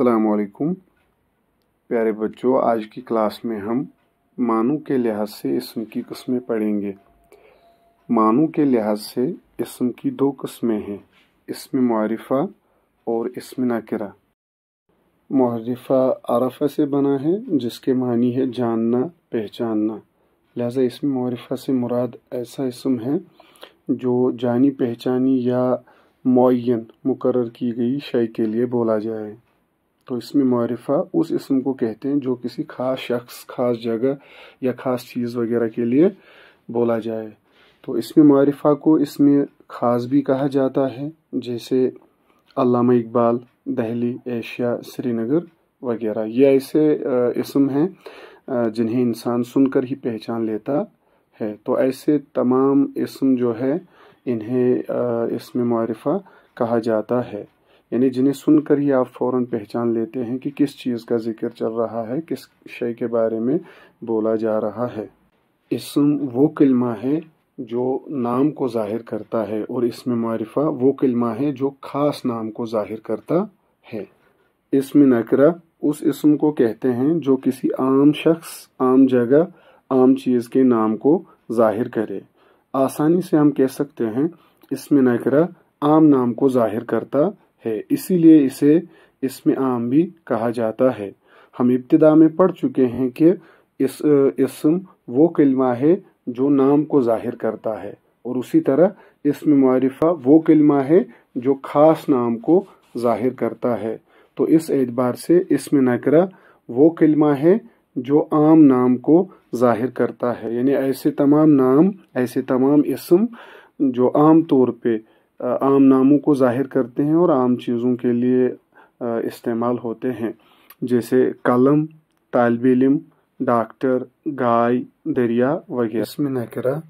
अलकुम प्यारे बच्चों आज की क्लास में हम मानू के लिहाज से इसम की कस्में पढ़ेंगे मानू के लिहाज से इसम की दो कस्में हैं इसम मारफ़ा और इसम नाकरा मारफ़ा आरफा से बना है जिसके मानी है जानना पहचानना लिहाजा इसम मारफ़ा से मुराद ऐसा इसम है जो जानी पहचानी या मुन मुकर की गई शय के लिए बोला जाए तो इसमें मारफा उस इसम को कहते हैं जो किसी खास शख्स खास जगह या खास चीज़ वगैरह के लिए बोला जाए तो इसमें मारफा को इसमें खास भी कहा जाता है जैसे अलामा इकबाल दहली एशिया श्रीनगर वगैरह ये ऐसे इसम हैं जिन्हें इंसान सुनकर ही पहचान लेता है तो ऐसे तमाम इसम जो है इन्हें इसमें मारफा कहा जाता है यानी जिन्हें सुनकर ही आप फौरन पहचान लेते हैं कि किस चीज़ का जिक्र चल रहा है किस शय के बारे में बोला जा रहा है इसम वो कलमा है जो नाम को जाहिर करता है और इसमें मारिफा वो कलमा है जो ख़ास नाम को जाहिर करता है इसमें नकरा उस इसम को कहते हैं जो किसी आम शख्स आम जगह आम चीज़ के नाम को जाहिर करे आसानी से हम कह सकते हैं इसमें नकरा आम नाम को जाहिर करता है इसीलिए इसे इसमें आम भी कहा जाता है हम इब्तदा में पढ़ चुके हैं कि इस इसम वो कलमा है जो नाम को जाहिर करता है और उसी तरह इसमें मारिफा वो कलमा है जो ख़ास नाम को जाहिर करता है तो इस एतबार से इसम नकरा वो कलमा है जो आम नाम को जाहिर करता है यानी ऐसे तमाम नाम ऐसे तमाम इसम जो आम तौर पे आम नामों को जाहिर करते हैं और आम चीज़ों के लिए इस्तेमाल होते हैं जैसे कलम तालब इलम डाक्टर गाय दरिया वगैरह इसमें नकरा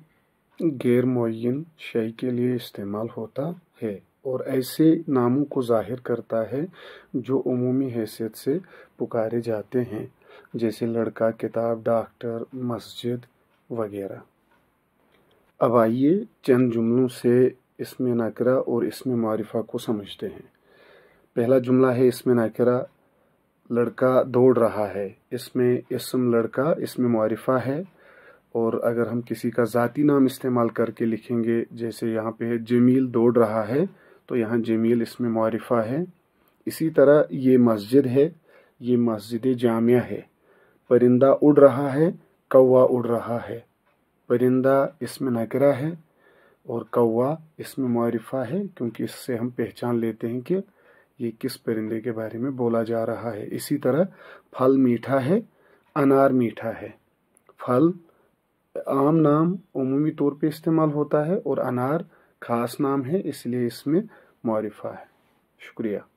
गैर मुन शय के लिए इस्तेमाल होता है और ऐसे नामों को जाहिर करता है जो अमूमी हैसियत से पुकारे जाते हैं जैसे लड़का किताब डॉक्टर मस्जिद वगैरह अब आइए चंद जुमलों से इसमें नाकरा और इसमें मारिफा को समझते हैं पहला जुमला है इसमें नाकरा लड़का दौड़ रहा है इसमें इसम लड़का इसमें मारिफा है और अगर हम किसी का ज़ाती नाम इस्तेमाल करके लिखेंगे जैसे यहाँ पे है जमील दौड़ रहा है तो यहाँ जमील इसमें मारिफा है इसी तरह ये मस्जिद है ये मस्जिद जामिया है परिंदा उड़ रहा है कौवा उड़ रहा है परिंदा इसमें नकरा है और कौवा इसमें मरिफा है क्योंकि इससे हम पहचान लेते हैं कि ये किस परिंदे के बारे में बोला जा रहा है इसी तरह फल मीठा है अनार मीठा है फल आम नाम उमूमी तौर पे इस्तेमाल होता है और अनार खास नाम है इसलिए इसमें मौरफा है शुक्रिया